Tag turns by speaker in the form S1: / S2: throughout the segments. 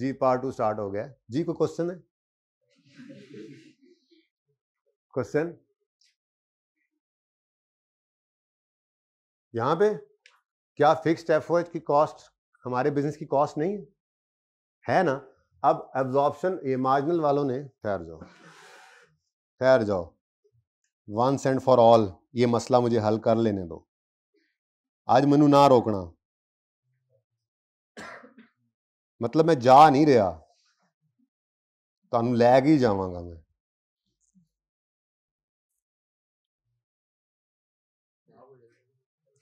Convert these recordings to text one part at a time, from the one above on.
S1: जी part two start हो गया जी को क्वेश्चन है क्वेश्चन
S2: यहां पे क्या फिक्स्ड एफओएच की कॉस्ट हमारे बिजनेस की कॉस्ट नहीं है है ना अब एब्जॉर्प्शन ये मार्जिनल वालों ने ठहर जाओ ठहर जाओ वंस एंड फॉर ऑल ये मसला मुझे हल कर लेने दो आज मनु ना रोकना मतलब मैं जा नहीं रहा तू लै ही जावगा मैं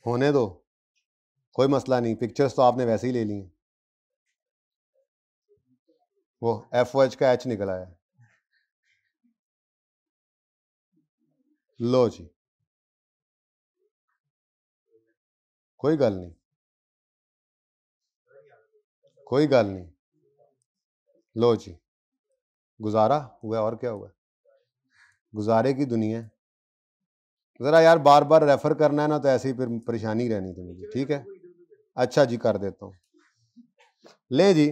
S2: होने दो कोई मसला नहीं पिक्चर्स तो आपने वैसे ही ले ली वो एफ ओ एच का एच निकला है
S1: लो जी कोई गल नहीं कोई गल नहीं
S2: लो जी गुजारा हुआ और क्या हुआ गुजारे की दुनिया ज़रा यार बार बार रेफ़र करना है ना तो ऐसे ही फिर परेशानी रहनी थी मुझे ठीक है अच्छा जी कर देता हूँ ले जी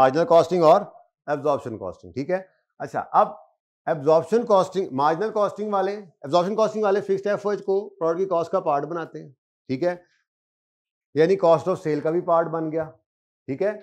S2: मार्जिनल कॉस्टिंग और एब्जॉर्प्शन कॉस्टिंग ठीक है अच्छा अब एब्जॉर्प्शन कॉस्टिंग मार्जिनल कॉस्टिंग वाले एब्जॉर्प्शन कॉस्टिंग वाले फिक्स्ड एफ को प्रोडक्ट की कॉस्ट का पार्ट बनाते हैं ठीक है यानी कॉस्ट ऑफ सेल का भी पार्ट बन गया ठीक है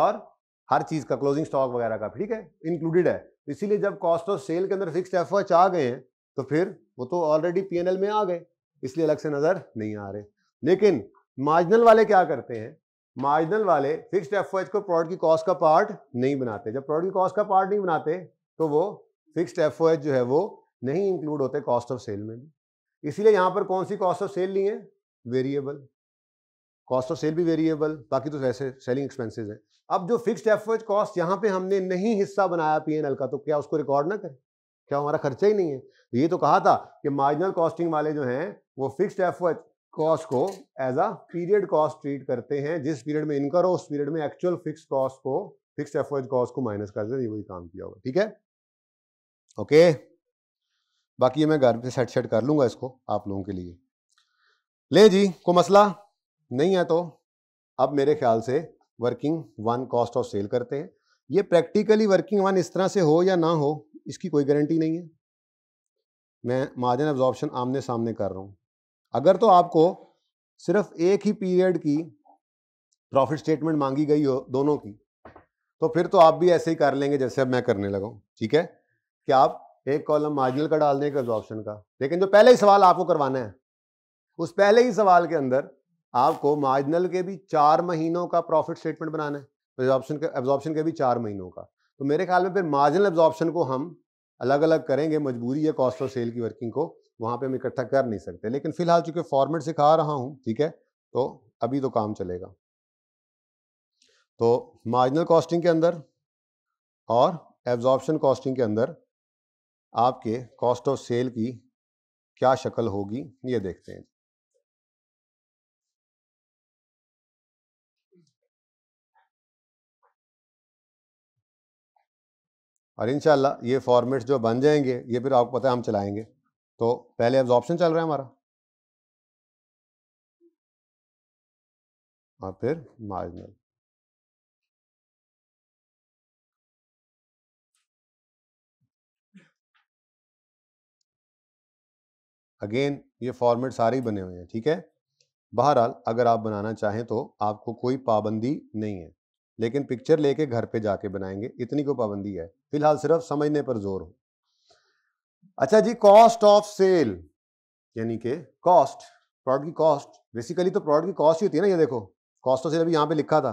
S2: और हर चीज का क्लोजिंग स्टॉक वगैरह का ठीक है इंक्लूडेड है तो इसीलिए जब कॉस्ट ऑफ सेल के अंदर फिक्स एफ आ गए हैं तो फिर वो तो ऑलरेडी पी में आ गए इसलिए अलग से नजर नहीं आ रहे लेकिन मार्जिनल वाले क्या करते हैं मार्जिनल वाले फिक्स्ड एफ को प्रोडक्ट की कॉस्ट का पार्ट नहीं बनाते जब प्रोडक्ट की कॉस्ट का पार्ट नहीं बनाते तो वो फिक्स्ड एफ जो है वो नहीं इंक्लूड होते कॉस्ट ऑफ सेल में भी इसीलिए यहाँ पर कौन सी कॉस्ट ऑफ सेल ली है वेरिएबल कॉस्ट ऑफ सेल भी वेरिएबल बाकी तो वैसे सेलिंग एक्सपेंसेस हैं अब जो फिक्स्ड एफर्ट कॉस्ट यहाँ पे हमने नहीं हिस्सा बनाया पी का तो क्या उसको रिकॉर्ड ना करें क्या हमारा खर्चा ही नहीं है तो ये तो कहा था कि मार्जिनल कॉस्टिंग वाले जो हैं वो फिक्स्ड एफर्ट कॉस्ट को as a period cost treat करते हैं जिस पीरियड में इनकर हो उस पीरियड में एक्चुअल फिक्स कॉस्ट को फिक्स एफर्ट कॉस्ट को माइनस कर दे वही काम किया होगा ठीक है ओके बाकी मैं घर पे सेट सेट कर लूंगा इसको आप लोगों के लिए ले जी को मसला नहीं है तो अब मेरे ख्याल से working one cost of sale करते हैं ये प्रैक्टिकली वर्किंग वन इस तरह से हो या ना हो इसकी कोई गारंटी नहीं है मैं मार्जिन एब्जॉर्प्शन आमने सामने कर रहा हूँ अगर तो आपको सिर्फ एक ही पीरियड की प्रॉफिट स्टेटमेंट मांगी गई हो दोनों की तो फिर तो आप भी ऐसे ही कर लेंगे जैसे अब मैं करने लगा हूँ ठीक है कि आप एक कॉलम मार्जिनल का डाल दें एक का लेकिन जो पहले ही सवाल आपको करवाना है उस पहले ही सवाल के अंदर आपको मार्जिनल के भी चार महीनों का प्रॉफिट स्टेटमेंट बनाना है एब्जॉर्प्शन के एब्जॉर्प्शन के भी चार महीनों का तो मेरे ख्याल में फिर मार्जिनल एब्जॉर्प्शन को हम अलग अलग करेंगे मजबूरी है कॉस्ट ऑफ सेल की वर्किंग को वहाँ पे हम इकट्ठा कर नहीं सकते लेकिन फिलहाल चूंकि फॉर्मेट सिखा रहा हूँ ठीक है तो अभी तो काम चलेगा तो मार्जिनल कॉस्टिंग के अंदर और एब्जॉर्प्शन कॉस्टिंग के अंदर आपके कॉस्ट ऑफ सेल की क्या शक्ल होगी ये देखते हैं और इन ये फॉर्मेट्स जो बन जाएंगे ये फिर आपको पता है हम चलाएंगे तो पहले एब्जॉर्प्शन चल रहा है हमारा
S1: और फिर मार्जिनल
S2: अगेन ये फॉर्मेट सारे ही बने हुए हैं ठीक है बहरहाल अगर आप बनाना चाहें तो आपको कोई पाबंदी नहीं है लेकिन पिक्चर लेके घर पे जाके बनाएंगे इतनी कोई पाबंदी है फिलहाल सिर्फ समझने पर जोर हो अच्छा जी कॉस्ट ऑफ सेल यानी के कॉस्ट प्रोडक्ट की कॉस्ट बेसिकली तो प्रोडक्ट की कॉस्ट ही होती है ना ये देखो कॉस्ट ऑफ सेल अभी यहाँ पे लिखा था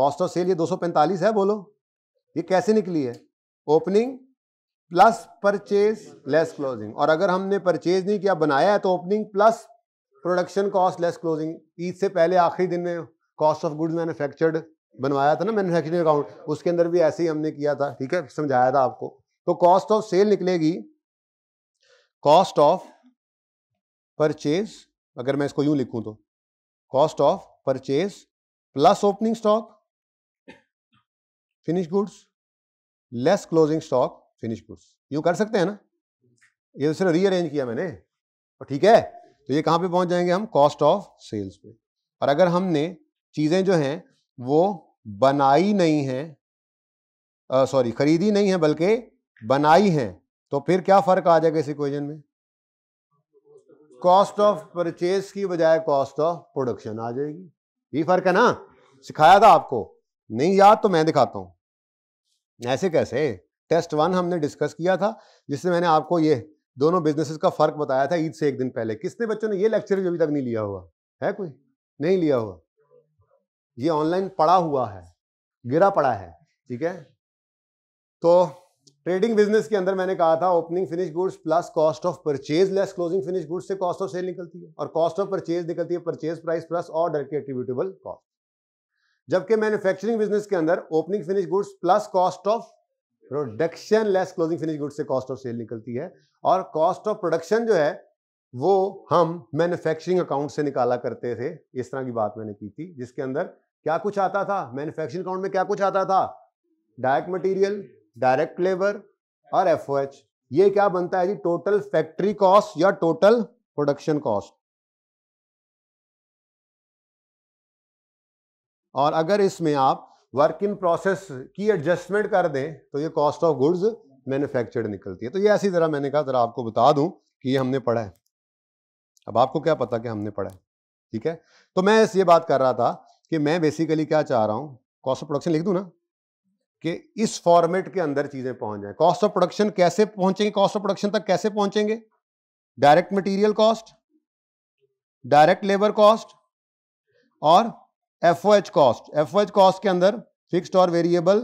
S2: कॉस्ट ऑफ सेल ये 245 है बोलो ये कैसे निकली है opening plus purchase less closing और अगर हमने परचेज नहीं किया बनाया है तो opening plus production cost less closing Eid से पहले आखिरी दिन में कॉस्ट ऑफ गुड्स मैन्युफैक्चर्ड बनवाया था ना मैन्युफैक्चरिंग अकाउंट उसके अंदर भी ऐसे ही हमने किया था ठीक है समझाया था आपको तो कॉस्ट ऑफ सेल निकलेगी कॉस्ट ऑफ परचेज अगर मैं इसको यूं लिखूं तो cost of purchase plus opening stock finish goods less closing stock finish goods यूं कर सकते हैं ना ये तो सिर्फ रीअरेंज किया मैंने और ठीक है तो ये कहां पे पहुंच जाएंगे हम कॉस्ट ऑफ सेल्स पे और अगर हमने चीज़ें जो हैं वो बनाई नहीं है सॉरी खरीदी नहीं है बल्कि बनाई है तो फिर क्या फ़र्क आ जाएगा इस इक्वेशन में कॉस्ट ऑफ परचेज की बजाय कॉस्ट ऑफ प्रोडक्शन आ जाएगी ये फ़र्क है ना सिखाया था आपको नहीं याद तो मैं दिखाता हूं ऐसे कैसे टेस्ट वन हमने डिस्कस किया था जिससे मैंने आपको ये दोनों बिजनेसेस का फ़र्क बताया था ईद से एक दिन पहले किसने बच्चों ने ये लेक्चर अभी तक नहीं लिया हुआ है कोई नहीं लिया हुआ ये ऑनलाइन पड़ा हुआ है गिरा पड़ा है ठीक है तो ट्रेडिंग बिजनेस के अंदर मैंने कहा था opening finish goods plus cost of purchase less closing finish goods से कॉस्ट ऑफ सेल निकलती है और कॉस्ट ऑफ परचेज निकलती है परचेज प्राइस प्लस और के एट्रीब्यूटेबल कॉस्ट जबकि मैन्युफैक्चरिंग बिजनेस के अंदर opening finish goods plus cost of production less closing finish goods से कॉस्ट ऑफ सेल निकलती है और कॉस्ट ऑफ प्रोडक्शन जो है वो हम मैन्युफैक्चरिंग अकाउंट से निकाला करते थे इस तरह की बात मैंने की थी जिसके अंदर क्या कुछ आता था मैन्युफैक्चरिंग अकाउंट में क्या कुछ आता था डायरेक्ट मटेरियल डायरेक्ट लेबर और एफ ये क्या बनता है जी टोटल फैक्ट्री कॉस्ट या टोटल प्रोडक्शन कॉस्ट और अगर इसमें आप वर्क इन प्रोसेस की एडजस्टमेंट कर दें तो ये कॉस्ट ऑफ गुड्स मैन्युफैक्चर्ड निकलती है तो ये ऐसी ज़रा मैंने कहा ज़रा आपको बता दूं कि ये हमने पढ़ा है अब आपको क्या पता कि हमने पढ़ा है ठीक है तो मैं ये बात कर रहा था कि मैं बेसिकली क्या चाह रहा हूँ कॉस्ट ऑफ प्रोडक्शन लिख दूँ ना कि इस फॉर्मेट के अंदर चीज़ें पहुंच जाएँ कॉस्ट ऑफ प्रोडक्शन कैसे पहुंचेंगे कॉस्ट ऑफ प्रोडक्शन तक कैसे पहुंचेंगे direct material cost direct labour cost और एफ कॉस्ट एफ कॉस्ट के अंदर फिक्स्ड और वेरिएबल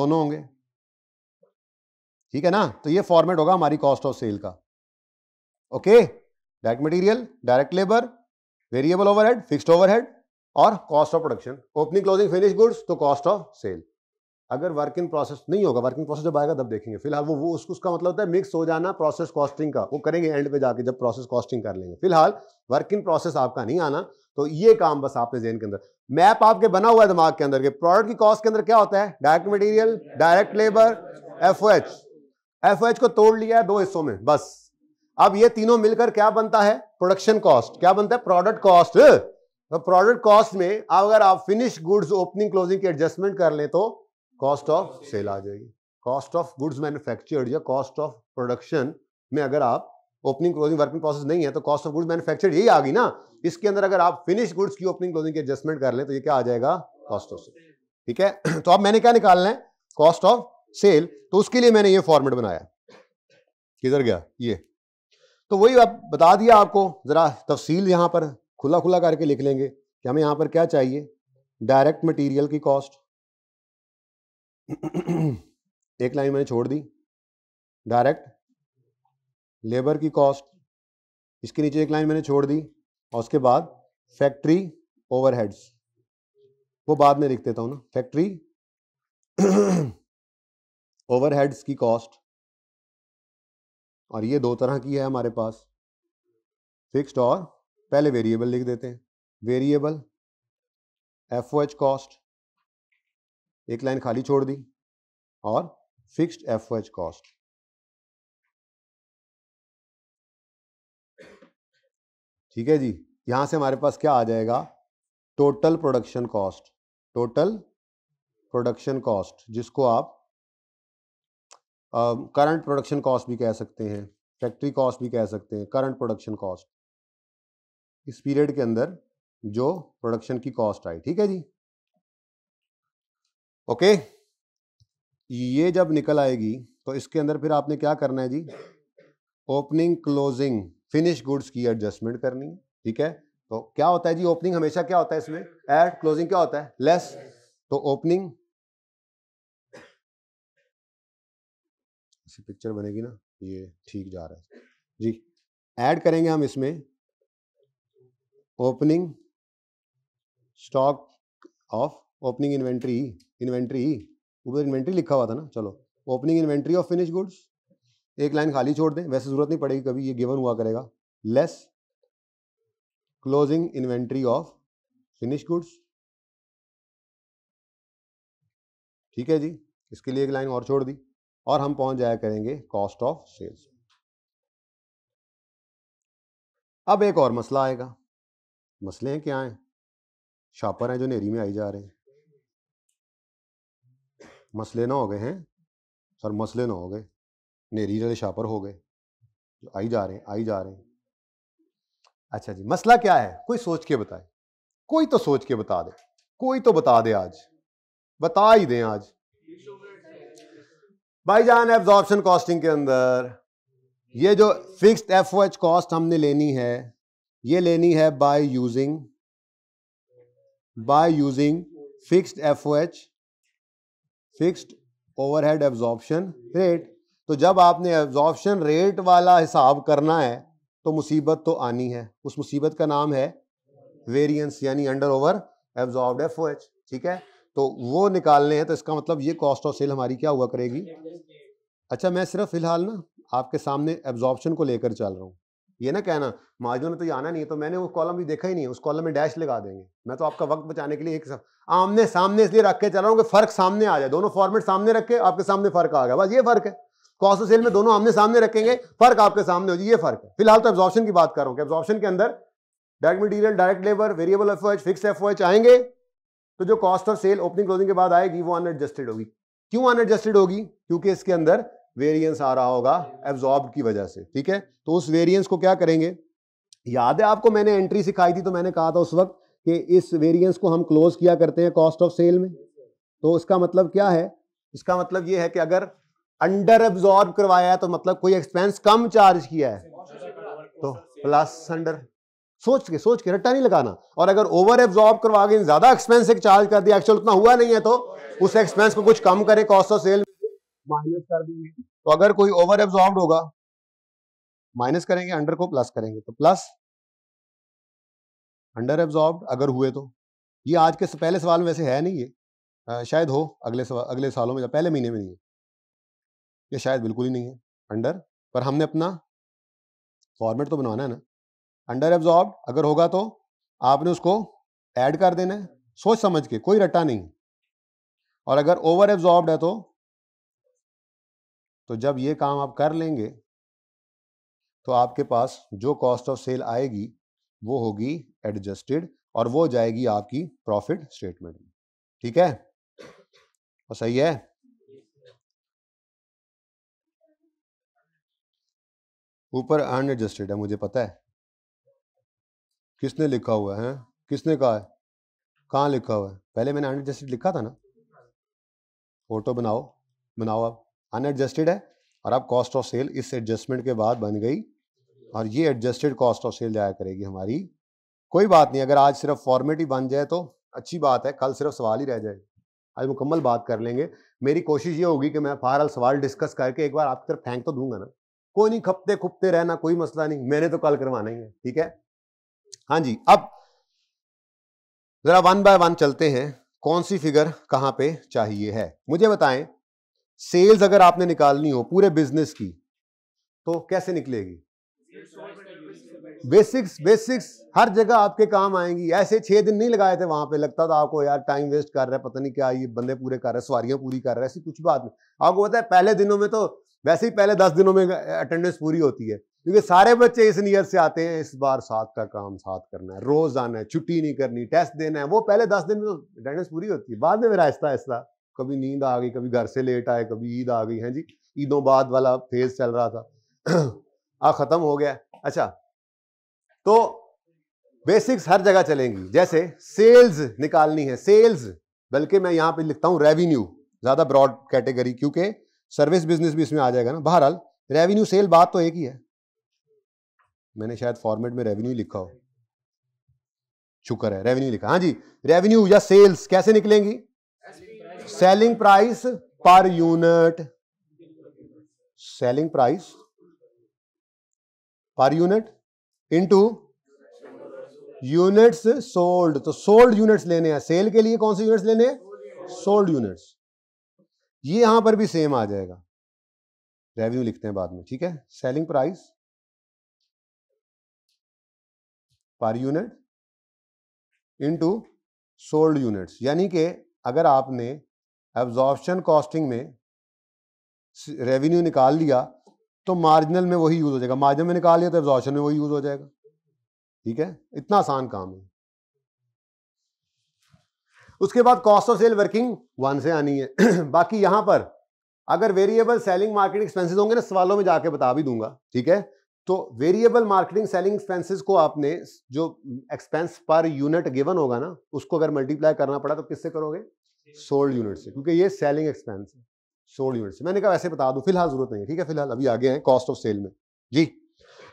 S2: दोनों होंगे ठीक है ना तो ये फॉर्मेट होगा हमारी कॉस्ट ऑफ सेल का okay direct material direct labour variable overhead fixed overhead और cost of production opening closing finish goods तो कॉस्ट ऑफ सेल अगर वर्क इन प्रोसेस नहीं होगा वर्क इन प्रोसेस जब आएगा तब देखेंगे फिलहाल वो वो उसको उसका मतलब होता है मिक्स हो जाना प्रोसेस कॉस्टिंग का वो करेंगे एंड पे जाके जब प्रोसेस कॉस्टिंग कर लेंगे फिलहाल वर्क इन प्रोसेस आपका नहीं आना तो ये काम बस आपने जेन के अंदर मैप आपके बना हुआ है दिमाग के अंदर के प्रोडक्ट की कॉस्ट के अंदर क्या होता है direct material direct labour F F को तोड़ लिया है दो हिस्सों में बस अब ये तीनों मिलकर क्या बनता है प्रोडक्शन कॉस्ट क्या बनता है प्रोडक्ट कॉस्ट तो प्रोडक्ट कॉस्ट में अगर आप फिनिश गुड्स ओपनिंग क्लोजिंग की एडजस्टमेंट कर लें तो कॉस्ट ऑफ सेल आ जाएगी कॉस्ट ऑफ गुड्स मैन्युफैक्चर्ड या कॉस्ट ऑफ प्रोडक्शन में अगर आप ओपनिंग क्लोजिंग वर्किंग प्रोसेस नहीं है तो कॉस्ट ऑफ गुड्स मैन्युफैक्चर्ड यही आ गई ना इसके अंदर अगर आप फिनिश गुड्स की ओपनिंग क्लोजिंग के एडजस्टमेंट कर लें तो ये क्या आ जाएगा कॉस्ट ऑफ सेल ठीक है तो अब मैंने क्या निकालना है कॉस्ट ऑफ सेल तो उसके लिए मैंने ये फॉर्मेट बनाया किधर गया ये तो वही अब बता दिया आपको ज़रा तफसील यहां पर खुला खुला करके लिख लेंगे कि हमें यहाँ पर क्या चाहिए डायरेक्ट मटेरियल की कॉस्ट एक लाइन मैंने छोड़ दी डायरेक्ट लेबर की कॉस्ट इसके नीचे एक लाइन मैंने छोड़ दी और उसके बाद फैक्ट्री ओवरहेड्स वो बाद में लिख देता हूँ ना फैक्ट्री ओवरहेड्स की कॉस्ट और ये दो तरह की है हमारे पास फिक्स्ड और पहले वेरिएबल लिख देते हैं variable F O H cost एक लाइन खाली छोड़ दी और fixed F O H cost
S1: ठीक है जी यहां से
S2: हमारे पास क्या आ जाएगा total production cost total production cost जिसको आप करंट प्रोडक्शन कॉस्ट भी कह सकते हैं फैक्ट्री कॉस्ट भी कह सकते हैं करंट प्रोडक्शन कॉस्ट इस पीरियड के अंदर जो प्रोडक्शन की कॉस्ट आई ठीक है जी ओके ये जब निकल आएगी तो इसके अंदर फिर आपने क्या करना है जी ओपनिंग क्लोजिंग फिनिश गुड्स की एडजस्टमेंट करनी है ठीक है तो क्या होता है जी ओपनिंग हमेशा क्या होता है इसमें एड क्लोजिंग क्या होता है लेस तो ओपनिंग पिक्चर बनेगी ना ये ठीक जा रहा है जी ऐड करेंगे हम इसमें opening stock of opening inventory inventory ऊपर इन्वेंट्री लिखा हुआ था ना चलो opening inventory of finish goods एक लाइन खाली छोड़ दें वैसे जरूरत नहीं पड़ेगी कभी ये गिवन हुआ करेगा less closing inventory of finish goods ठीक है जी इसके लिए एक लाइन और छोड़ दी और हम पहुंच जाया करेंगे कॉस्ट ऑफ सेल्स अब एक और मसला आएगा मसले हैं क्या हैं शापर हैं जो नेरी में आई जा रहे हैं मसले ना हो गए हैं सर मसले ना हो गए नेरी वाले शापर हो गए जो आई जा रहे हैं आई जा रहे हैं अच्छा जी मसला क्या है कोई सोच के बताए कोई तो सोच के बता दे कोई तो बता दे आज बता ही दें आज जान एब्जॉर्प्शन कॉस्टिंग के अंदर ये जो फिक्स्ड एफ एच कॉस्ट हमने लेनी है ये लेनी है by using by using fixed F O H fixed overhead absorption rate तो जब आपने एब्जॉर्प्शन रेट वाला हिसाब करना है तो मुसीबत तो आनी है उस मुसीबत का नाम है वेरिएंस यानी under over absorb F O H ठीक है तो वो निकालने हैं तो इसका मतलब ये कॉस्ट ऑफ सेल हमारी क्या हुआ करेगी अच्छा मैं सिर्फ फिलहाल ना आपके सामने एब्जॉर्प्शन को लेकर चल रहा हूँ ये ना कहना मार्जिनल में तो ये आना नहीं है तो मैंने वो कॉलम भी देखा ही नहीं है उस कॉलम में डैश लगा देंगे मैं तो आपका वक्त बचाने के लिए एक आमने सामने इसलिए रख के चला रहा हूँ कि फर्क सामने आ जाए दोनों फॉर्मेट सामने रखे आपके सामने फर्क आ गया बस ये फर्क है कॉस्ट सेल में दोनों आमने सामने रखेंगे फर्क आपके सामने हो जाए ये फर्क है फिलहाल तो एब्जॉर्प्शन की बात कर रहा हूँ कि एब्जॉर्प्शन के अंदर direct material direct labour variable F fix F आएंगे तो जो cost of sale opening closing के बाद आएगी वो अनएडजस्टेड होगी क्यों अनएडजस्टेड होगी क्योंकि इसके अंदर वेरिएंस आ रहा होगा एब्जॉर्ब की वजह से ठीक है तो उस वेरिएंस को क्या करेंगे याद है आपको मैंने एंट्री सिखाई थी तो मैंने कहा था उस वक्त कि इस वेरिएंस को हम क्लोज किया करते हैं कॉस्ट ऑफ सेल में तो इसका मतलब क्या है इसका मतलब ये है कि अगर अंडर एब्जॉर्ब करवाया है तो मतलब कोई एक्सपेंस कम चार्ज किया है तो प्लस अंडर सोच के सोच के रट्टा नहीं लगाना और अगर ओवर एब्जॉर्ब करवा के ज्यादा एक्सपेंस एक चार्ज कर दिया एक्चुअल उतना हुआ नहीं है तो उस एक्सपेंस को कुछ कम करें कॉस्ट ऑफ सेल
S1: माइनस कर देंगे
S2: तो अगर कोई ओवर एब्जॉर्ब होगा माइनस करेंगे अंडर को प्लस करेंगे तो प्लस अंडर एब्जॉर्ब अगर हुए तो ये आज के पहले सवाल में वैसे है नहीं ये शायद हो अगले सवा, अगले सालों में या पहले महीने में नहीं है ये शायद बिल्कुल ही नहीं है अंडर पर हमने अपना फॉर्मेट तो बनवाना है ना अंडर एब्जॉर्ब अगर होगा तो आपने उसको ऐड कर देना है सोच समझ के कोई रट्टा नहीं और अगर ओवर एब्जॉर्ब है तो तो जब ये काम आप कर लेंगे तो आपके पास जो कॉस्ट ऑफ सेल आएगी वो होगी एडजस्टेड और वो जाएगी आपकी प्रॉफिट स्टेटमेंट में ठीक है और सही है ऊपर अनएडजस्टेड है मुझे पता है किसने लिखा हुआ है हाँ? किसने कहा है कहाँ लिखा हुआ है पहले मैंने अनएडजस्टेड लिखा था ना फोटो बनाओ बनाओ आप अनएडजस्टेड है और अब कॉस्ट ऑफ सेल इस एडजस्टमेंट के बाद बन गई और ये एडजस्टेड कॉस्ट ऑफ सेल जाया करेगी हमारी कोई बात नहीं अगर आज सिर्फ फॉर्मेट ही बन जाए तो अच्छी बात है कल सिर्फ सवाल ही रह जाए आज मुकम्मल बात कर लेंगे मेरी कोशिश ये होगी कि मैं बहरहाल सवाल डिस्कस करके एक बार आपकी तरफ फेंक तो दूंगा ना कोई नहीं खपते खुपते रहना कोई मसला नहीं मैंने तो कल करवाना ही है ठीक है हाँ जी अब जरा वन बाय वन चलते हैं कौन सी फिगर कहाँ पे चाहिए है मुझे बताएं सेल्स अगर आपने निकालनी हो पूरे बिजनेस की तो कैसे निकलेगी बेसिक्स बेसिक्स हर जगह आपके काम आएंगी ऐसे छह दिन नहीं लगाए थे वहां पे लगता था आपको यार टाइम वेस्ट कर रहा है पता नहीं क्या ये बंदे पूरे कर रहे हैं सवारियां पूरी कर रहे हैं ऐसी कुछ बात नहीं आपको पता है पहले दिनों में तो वैसे ही पहले दस दिनों में अटेंडेंस पूरी होती है क्योंकि सारे बच्चे इस नियत से आते हैं इस बार साथ का काम साथ करना है रोज आना है छुट्टी नहीं करनी टेस्ट देना है वो पहले दस दिन में तो अटेंडेंस पूरी होती है बाद में मेरा आहिस्ता आहिस्ता कभी नींद आ गई कभी घर से लेट आए कभी ईद आ गई है जी ईदों बाद वाला फेज चल रहा था आ ख़त्म हो गया अच्छा तो बेसिक्स हर जगह चलेंगी जैसे सेल्स निकालनी है सेल्स बल्कि मैं यहां पे लिखता हूं रेवेन्यू ज़्यादा ब्रॉड कैटेगरी क्योंकि सर्विस बिजनेस भी इसमें आ जाएगा ना बहरहाल रेवेन्यू सेल बात तो एक ही है मैंने शायद फॉर्मेट में रेवेन्यू लिखा हो शुक्र है रेवेन्यू लिखा हाँ जी रेवेन्यू या सेल्स कैसे निकलेंगी selling price per unit selling price per unit into units sold तो सोल्ड यूनिट्स लेने हैं सेल के लिए कौन से यूनिट्स लेने हैं सोल्ड यूनिट्स ये यहां पर भी सेम आ जाएगा रेवेन्यू लिखते हैं बाद में ठीक है
S1: selling price per unit
S2: into sold units यानी कि अगर आपने एब्जॉर्प्शन कॉस्टिंग में रेवेन्यू निकाल लिया तो मार्जिनल में वही यूज़ हो जाएगा मार्जिनल में निकाल लिया तो एब्जॉर्प्शन में वही यूज़ हो जाएगा ठीक है इतना आसान काम है उसके बाद cost of sale working one से आनी है बाकी यहां पर अगर वेरिएबल सेलिंग मार्केटिंग एक्सपेंसेस होंगे ना सवालों में जाके बता भी दूंगा ठीक है तो वेरिएबल मार्केटिंग सेलिंग एक्सपेंसेस को आपने जो एक्सपेंस पर यूनिट गिवन होगा ना उसको अगर मल्टीप्लाई करना पड़ा तो किससे करोगे सोल्ड यूनिट से क्योंकि ये सेलिंग एक्सपेंस है सोल्ड यूनिट से मैंने कहा वैसे बता दूं फिलहाल जरूरत नहीं है ठीक है फिलहाल अभी आगे हैं कॉस्ट ऑफ सेल में जी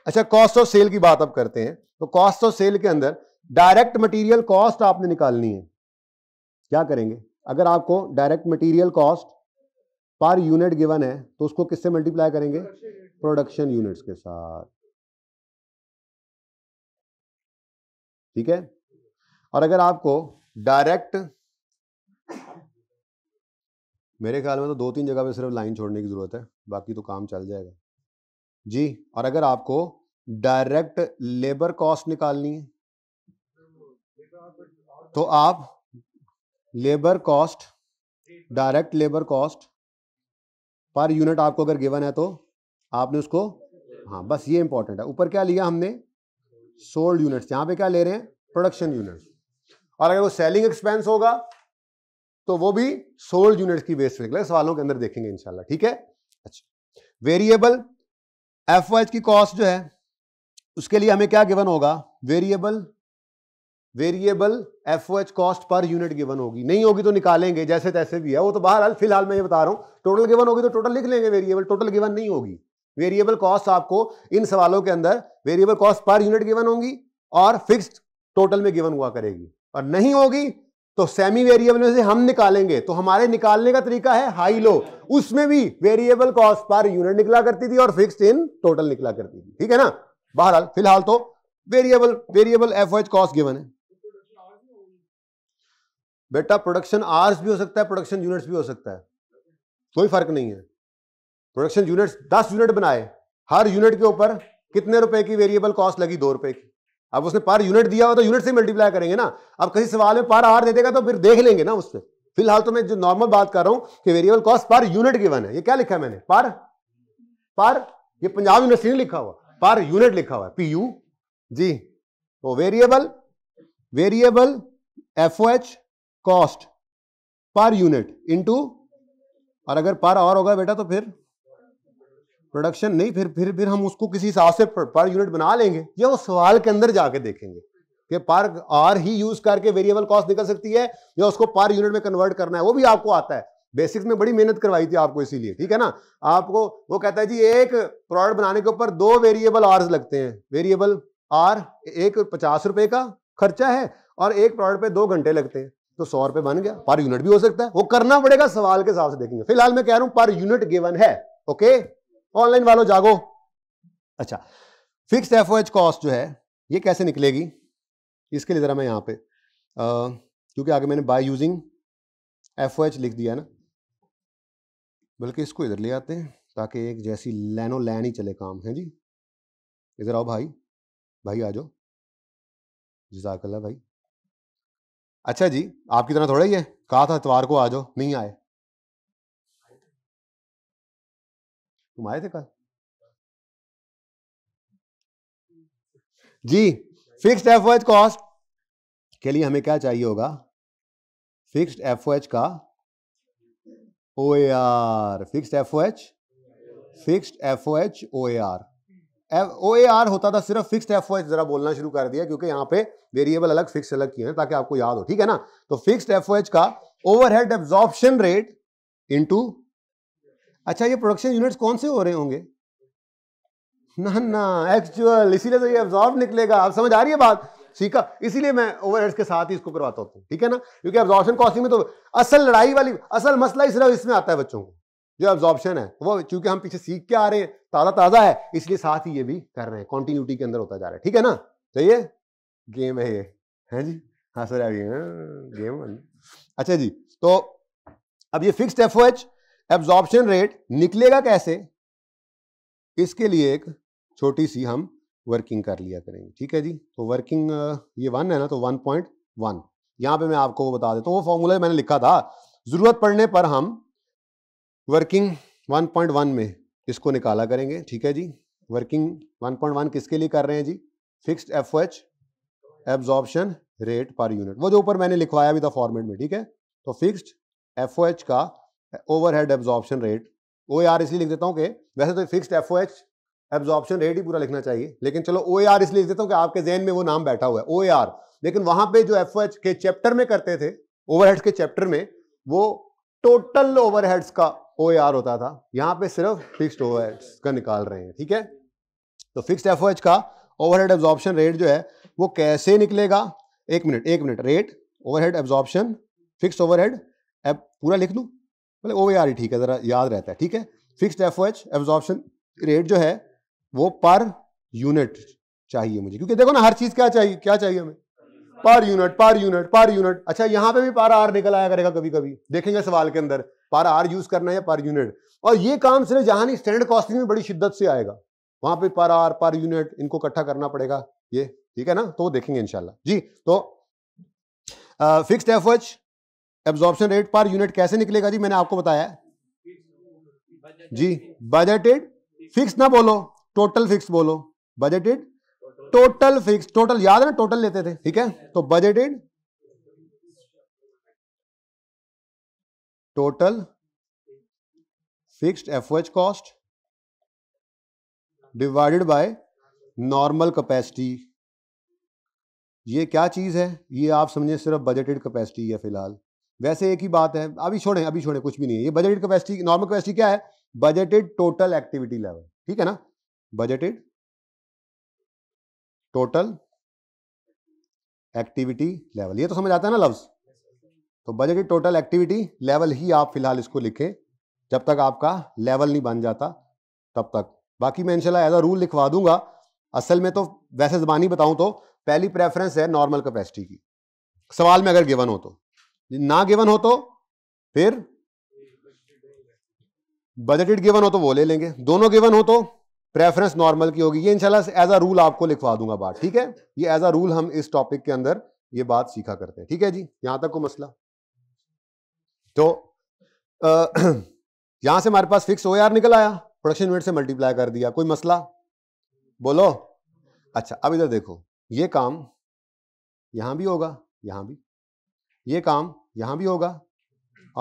S2: अच्छा कॉस्ट ऑफ सेल की बात अब करते हैं तो कॉस्ट ऑफ सेल के अंदर डायरेक्ट मटीरियल कॉस्ट आपने निकालनी है क्या करेंगे अगर आपको direct material cost per unit given है तो उसको किससे मल्टीप्लाई करेंगे प्रोडक्शन यूनिट्स के साथ ठीक है और अगर आपको डायरेक्ट मेरे ख्याल में तो दो तीन जगह पे सिर्फ लाइन छोड़ने की ज़रूरत है बाकी तो काम चल जाएगा जी और अगर आपको डायरेक्ट लेबर कॉस्ट निकालनी है तो आप labour cost direct labour cost per unit आपको अगर गिवन है तो आपने उसको हाँ बस ये इंपॉर्टेंट है ऊपर क्या लिया हमने सोल्ड यूनिट्स यहाँ पे क्या ले रहे हैं प्रोडक्शन यूनिट्स और अगर वो सेलिंग एक्सपेंस होगा तो वो भी सोल्ड यूनिट की बेस पे सवालों के अंदर देखेंगे इंशाल्लाह ठीक है अच्छा वेरिएबल एफ की कॉस्ट जो है उसके लिए हमें क्या गिवन होगा variable variable F O H cost per unit given होगी नहीं होगी तो निकालेंगे जैसे तैसे भी है वो तो बहरहाल फिलहाल मैं ये बता रहा हूँ टोटल गिवन होगी तो टोटल लिख लेंगे वेरिएबल टोटल गिवन नहीं होगी वेरिएबल कॉस्ट आपको इन सवालों के अंदर variable cost per unit given होगी और फिक्स्ड टोटल में गिवन हुआ करेगी और नहीं होगी तो सेमी वेरिएबल में से हम निकालेंगे तो हमारे निकालने का तरीका है हाई लो उसमें भी वेरिएबल कॉस्ट पर यूनिट निकला करती थी और फिक्स इन टोटल निकला करती थी ठीक है ना बहरहाल फिलहाल तो variable variable F H cost given है बेटा प्रोडक्शन आर्स भी हो सकता है प्रोडक्शन यूनिट्स भी हो सकता है कोई फर्क नहीं है प्रोडक्शन यूनिट्स दस यूनिट बनाए हर यूनिट के ऊपर कितने रुपए की वेरिएबल कॉस्ट लगी दो रुपए की अब उसने पर यूनिट दिया हुआ तो यूनिट से मल्टीप्लाई करेंगे ना अब कहीं सवाल में पर आर दे देगा तो फिर देख लेंगे ना उसमें फिलहाल तो मैं जो नॉर्मल बात कर रहा हूं कि variable cost per unit given है ये क्या लिखा है मैंने पर पर ये पंजाब यूनिवर्सिटी ने लिखा हुआ पर यूनिट लिखा हुआ है पी यू जी तो variable variable F H cost per unit into और अगर पर और होगा बेटा तो फिर प्रोडक्शन नहीं फिर फिर फिर हम उसको किसी हिसाब से पर यूनिट बना लेंगे ये वो सवाल के अंदर जाके देखेंगे कि पर आर ही यूज करके वेरिएबल कॉस्ट निकल सकती है या उसको पर यूनिट में कन्वर्ट करना है वो भी आपको आता है बेसिक्स में बड़ी मेहनत करवाई थी आपको इसीलिए ठीक है ना आपको वो कहता है जी एक प्रोडक्ट बनाने के ऊपर दो वेरिएबल आर्स लगते हैं वेरिएबल आर एक पचास रुपए का खर्चा है और एक प्रोडक्ट पे दो घंटे लगते हैं तो सौ रुपए बन गया पर यूनिट भी हो सकता है वो करना पड़ेगा सवाल के हिसाब से देखेंगे फिलहाल मैं कह रहा हूं पर यूनिट गिवन है ओके ऑनलाइन वालों जागो अच्छा फिक्स एफ कॉस्ट जो है ये कैसे निकलेगी इसके लिए ज़रा मैं यहाँ पे क्योंकि आगे मैंने बाय यूजिंग एफ लिख दिया ना बल्कि इसको इधर ले आते हैं ताकि एक जैसी लैनो लैन ही चले काम है जी इधर आओ भाई भाई आ जाओ जजाकल्ला भाई अच्छा जी आपकी तरह थोड़ा ही है कहा था इतवार को आ जाओ नहीं आए तुम आए थे कल जी फिक्स्ड एफ एच कॉस्ट के लिए हमें क्या चाहिए होगा फिक्स्ड एफ एच का O A R fixed F H fixed F H O A R O A R होता था सिर्फ फिक्स्ड एफ एच जरा बोलना शुरू कर दिया क्योंकि यहां पे वेरिएबल अलग फिक्स अलग किए हैं ताकि आपको याद हो ठीक है ना तो फिक्स्ड एफ एच का ओवरहेड एब्जॉर्प्शन रेट इनटू अच्छा ये प्रोडक्शन यूनिट्स कौन से हो रहे होंगे ना ना एक्चुअल इसीलिए तो ये एब्जॉर्ब निकलेगा आप समझ आ रही है बात ठीक है इसीलिए मैं ओवरहेड्स के साथ ही इसको करवाता हूँ ठीक है ना क्योंकि एब्जॉर्बन कॉस्टिंग में तो असल लड़ाई वाली असल मसला ही सिर्फ इसमें आता है बच्चों को जो एब्जॉर्बन है वो चूंकि हम पीछे सीख के आ रहे हैं ताज़ा ताज़ा है इसलिए साथ ही ये भी कर रहे हैं कॉन्टिन्यूटी के अंदर होता जा रहा है ठीक है ना चाहिए गेम है ये है जी हाँ सर गेम गेम अच्छा जी तो अब ये फिक्स एफ एब्जॉर्प्शन रेट निकलेगा कैसे इसके लिए एक छोटी सी हम वर्किंग कर लिया करेंगे ठीक है जी तो वर्किंग ये वन है ना तो वन पॉइंट वन यहां पर मैं आपको वो बता देता हूँ वो फॉर्मूला मैंने लिखा था ज़रूरत पड़ने पर हम वर्किंग वन पॉइंट वन में इसको निकाला करेंगे ठीक है जी वर्किंग वन पॉइंट वन किसके लिए कर रहे हैं जी fixed F H absorption rate per unit वो जो ऊपर मैंने लिखवाया भी था फॉर्मेट में ठीक है तो फिक्स्ड एफ एच का overhead absorption rate O इसलिए लिख देता हूँ कि वैसे तो fix F O H absorption rate ही पूरा लिखना चाहिए लेकिन चलो ओ इसलिए लिख देता हूँ कि आपके जेन में वो नाम बैठा हुआ है ओ लेकिन वहां पे जो एफ एच के चैप्टर में करते थे ओवरहेड्स के चैप्टर में वो टोटल ओवरहेड्स का ओ होता था यहाँ पे सिर्फ फिक्स्ड ओवरहेड्स का निकाल रहे हैं ठीक है तो फिक्स एफ का ओवरहेड एब्जॉर्प्शन रेट जो है वो कैसे निकलेगा एक मिनट एक minute rate over fix fixed overhead पूरा लिख लूँ मतलब ओ आर ठीक है ज़रा याद रहता है ठीक है fixed F H absorption rate जो है वो पर यूनिट चाहिए मुझे क्योंकि देखो ना हर चीज़ क्या चाहिए क्या चाहिए हमें per unit per unit per unit अच्छा यहां पे भी पर आर निकल आया करेगा कभी कभी देखेंगे सवाल के अंदर पर आर यूज करना है पर यूनिट और ये काम सिर्फ नहीं स्टैंडर्ड कॉस्टिंग में बड़ी शिद्दत से आएगा वहां पे पर आर पर यूनिट इनको इकट्ठा करना पड़ेगा ये ठीक है ना तो देखेंगे इनशाला जी तो fix F H absorption rate per unit कैसे निकलेगा जी मैंने आपको बताया जी बजटेड फिक्स ना बोलो टोटल फिक्स बोलो बजटेड टोटल फिक्स टोटल याद है ना टोटल लेते थे ठीक है तो budgeted total fixed FOH cost divided by normal capacity ये क्या चीज़ है ये आप समझे सिर्फ बजटेड कैपेसिटी है फिलहाल वैसे एक ही बात है अभी छोड़ें अभी छोड़ें कुछ भी नहीं है ये बजटेड कैपेसिटी नॉर्मल कैपेसिटी क्या है बजटेड टोटल एक्टिविटी लेवल ठीक है ना बजटेड टोटल एक्टिविटी लेवल ये तो समझ आता है ना लव्स तो बजटेड टोटल एक्टिविटी लेवल ही आप फिलहाल इसको लिखें जब तक आपका लेवल नहीं बन जाता तब तक बाकी मैं इनशाला एज अ रूल लिखवा दूंगा असल में तो वैसे जबानी बताऊं तो पहली प्रेफरेंस है नॉर्मल कैपेसिटी की सवाल में अगर गिवन हो तो ना गिवन हो तो फिर बजटेड गिवन हो तो वो ले लेंगे दोनों गिवन हो तो प्रेफरेंस नॉर्मल की होगी ये इंशाल्लाह एज अ रूल आपको लिखवा दूंगा बात ठीक है ये एज अ रूल हम इस टॉपिक के अंदर ये बात सीखा करते हैं ठीक है जी यहां तक को मसला तो यहां से हमारे पास फिक्स ओ आर निकल आया प्रोडक्शन यूनिट से मल्टीप्लाई कर दिया कोई मसला बोलो अच्छा अब इधर देखो ये काम यहां भी होगा यहां भी ये काम यहाँ भी होगा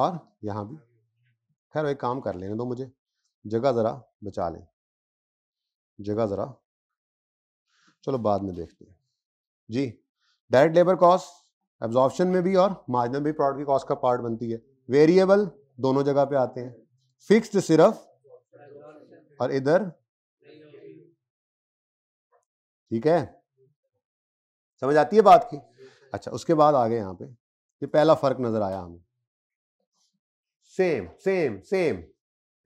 S2: और यहाँ भी खैर एक काम कर लेने दो मुझे जगह ज़रा बचा लें जगह ज़रा चलो बाद में देखते हैं जी डायरेक्ट लेबर कॉस्ट एब्जॉर्प्शन में भी और मार्जिनल भी प्रोडक्ट की कॉस्ट का पार्ट बनती है वेरिएबल दोनों जगह पे आते हैं फिक्स्ड सिर्फ और इधर ठीक है समझ आती है बात की अच्छा उसके बाद आ गए यहाँ पे ये पहला फर्क नजर आया हमें सेम सेम सेम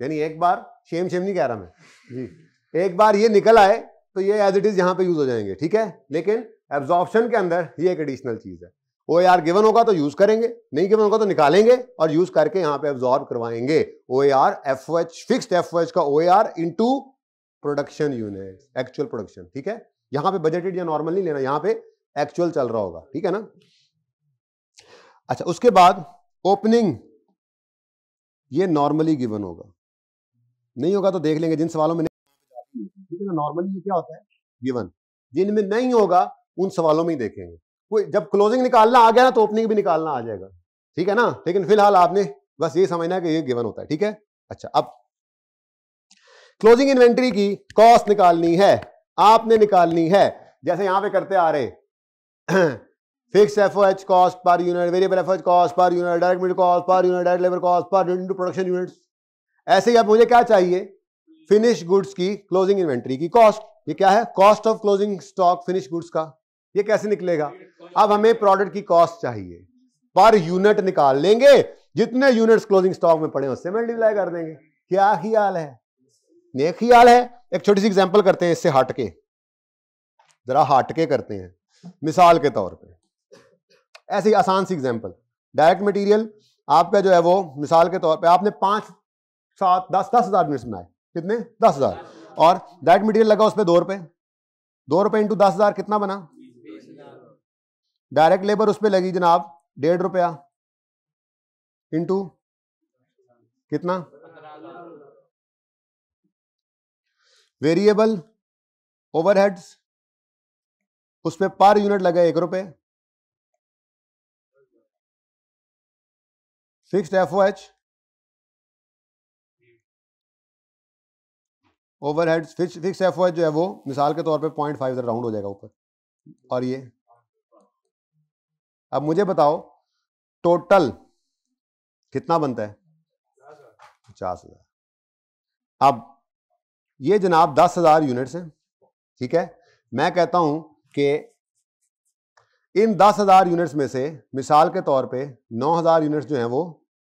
S2: यानी एक बार सेम सेम नहीं कह रहा मैं जी एक बार ये निकल आए तो ये एज इट इज यहां पे यूज हो जाएंगे ठीक है लेकिन एब्जॉर्प्शन के अंदर ये एक एडिशनल चीज है ओ आर गिवन होगा तो यूज करेंगे नहीं गिवन होगा तो निकालेंगे और यूज करके यहां पे एब्जॉर्ब करवाएंगे O R F H fix F H का O R into production unit actual production ठीक है यहाँ पे बजटेड या नॉर्मल नहीं लेना यहां पे एक्चुअल चल रहा होगा ठीक है ना अच्छा उसके बाद ओपनिंग ये नॉर्मली गिवन होगा नहीं होगा तो देख लेंगे जिन सवालों में नॉर्मली क्या होता है गिवन जिनमें नहीं होगा उन सवालों में ही देखेंगे कोई जब क्लोजिंग निकालना आ गया ना तो ओपनिंग भी निकालना आ जाएगा ठीक है ना लेकिन फिलहाल आपने बस ये समझना है कि ये गिवन होता है ठीक है अच्छा अब क्लोजिंग इन्वेंट्री की कॉस्ट निकालनी है आपने निकालनी है जैसे यहां पे करते आ रहे fixed FOH cost per unit, variable H cost per unit direct मिल cost per unit direct labour cost per unit to production unit ऐसे ही आप मुझे क्या चाहिए फिनिश गुड्स की क्लोजिंग इन्वेंट्री की कॉस्ट ये क्या है cost of closing stock finish goods का ये कैसे निकलेगा अब हमें प्रोडक्ट की कॉस्ट चाहिए पर यूनिट निकाल लेंगे जितने यूनिट्स क्लोजिंग स्टॉक में पड़े उससे मल्टीप्लाई कर देंगे क्या ख्याल है ये ख्याल है एक छोटी सी एग्जांपल करते हैं इससे हटके जरा हटके करते हैं मिसाल के तौर पे ऐसे ही आसान सी एग्जाम्पल डायरेक्ट मटीरियल आपका जो है वो मिसाल के तौर पर आपने पाँच सात दस दस हज़ार यूनिट्स बनाए कितने दस हज़ार और डायरेक्ट मटीरियल लगा उस पर दो रुपये दो रुपये इंटू दस हज़ार कितना बना डायरेक्ट लेबर उस पर लगी जनाब डेढ़ रुपया इंटू कितना वेरिएबल
S1: ओवरहेड्स उस पर पर यूनिट लगा एक रुपये fixed FOH,
S2: overhead fix fix F जो है वो मिसाल के तौर पे पॉइंट फाइव राउंड हो जाएगा ऊपर और ये अब मुझे बताओ टोटल कितना बनता है पचास हजार अब ये जनाब दस हजार यूनिट्स हैं ठीक है मैं कहता हूं कि इन दस हजार यूनिट्स में से मिसाल के तौर पे नौ हजार यूनिट्स जो हैं वो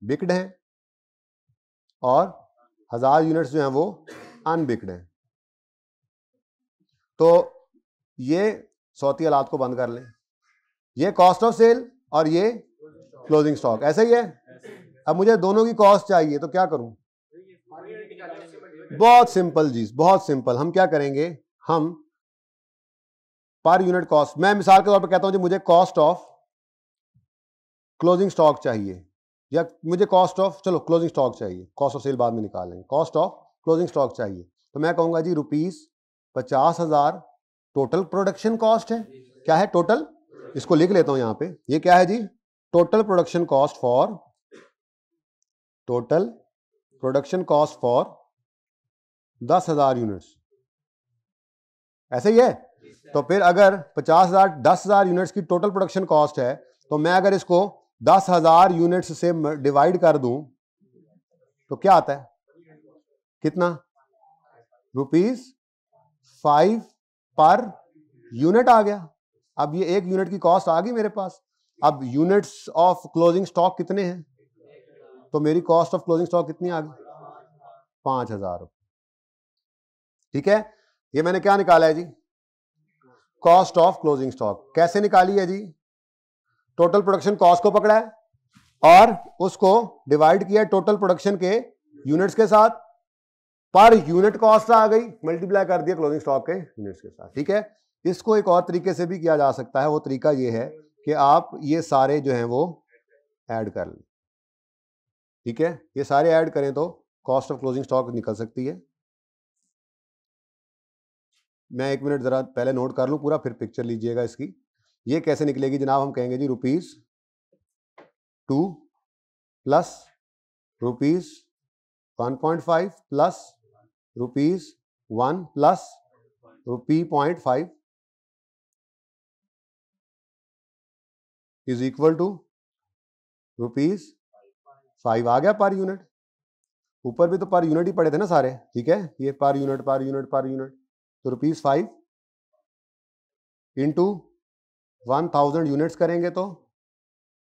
S2: बिक्ड हैं और हज़ार यूनिट्स जो हैं वो अनबिक्ड हैं तो ये सौती आलात को बंद कर लें ये कॉस्ट ऑफ सेल और ये क्लोजिंग स्टॉक ऐसे ही है अब मुझे दोनों की कॉस्ट चाहिए तो क्या करूं बहुत सिंपल जी बहुत सिंपल हम क्या करेंगे हम पर यूनिट कॉस्ट मैं मिसाल के तौर पर कहता हूं जी मुझे कॉस्ट ऑफ क्लोजिंग स्टॉक चाहिए या मुझे कॉस्ट ऑफ चलो क्लोजिंग स्टॉक चाहिए कॉस्ट ऑफ सेल बाद में निकालेंगे कॉस्ट ऑफ क्लोजिंग स्टॉक चाहिए तो मैं कहूँगा जी रुपीस पचास हज़ार टोटल प्रोडक्शन कॉस्ट है क्या है टोटल इसको लिख लेता हूँ यहाँ पे ये क्या है जी total production cost for total production cost for दस हज़ार यूनिट्स ऐसे ही है तो फिर अगर पचास हज़ार दस हज़ार यूनिट्स की टोटल प्रोडक्शन कॉस्ट है तो मैं अगर इसको दस हजार यूनिट्स से डिवाइड कर दूं तो क्या आता है कितना रुपीज फाइव पर यूनिट आ गया अब ये एक यूनिट की कॉस्ट आ गई मेरे पास अब यूनिट्स ऑफ क्लोजिंग स्टॉक कितने हैं तो मेरी कॉस्ट ऑफ क्लोजिंग स्टॉक कितनी आ गई पांच हजार रुपये ठीक है ये मैंने क्या निकाला है जी कॉस्ट ऑफ क्लोजिंग स्टॉक कैसे निकाली है जी टोटल प्रोडक्शन कॉस्ट को पकड़ा है और उसको डिवाइड किया टोटल प्रोडक्शन के यूनिट्स के साथ पर यूनिट कॉस्ट आ गई मल्टीप्लाई कर दिया क्लोजिंग स्टॉक के यूनिट्स के साथ ठीक है इसको एक और तरीके से भी किया जा सकता है वो तरीका ये है कि आप ये सारे जो हैं वो ऐड कर लें ठीक है ये सारे ऐड करें तो कॉस्ट ऑफ क्लोजिंग स्टॉक निकल सकती है मैं एक मिनट ज़रा पहले नोट कर लूँ पूरा फिर पिक्चर लीजिएगा इसकी ये कैसे निकलेगी जनाब हम कहेंगे जी rupees two plus rupees one point five plus rupees one plus rupee point five is equal to rupees five आ गया पर यूनिट ऊपर भी तो पर यूनिट ही पड़े थे ना सारे ठीक है ये per unit per unit per unit तो rupees five into one thousand units करेंगे तो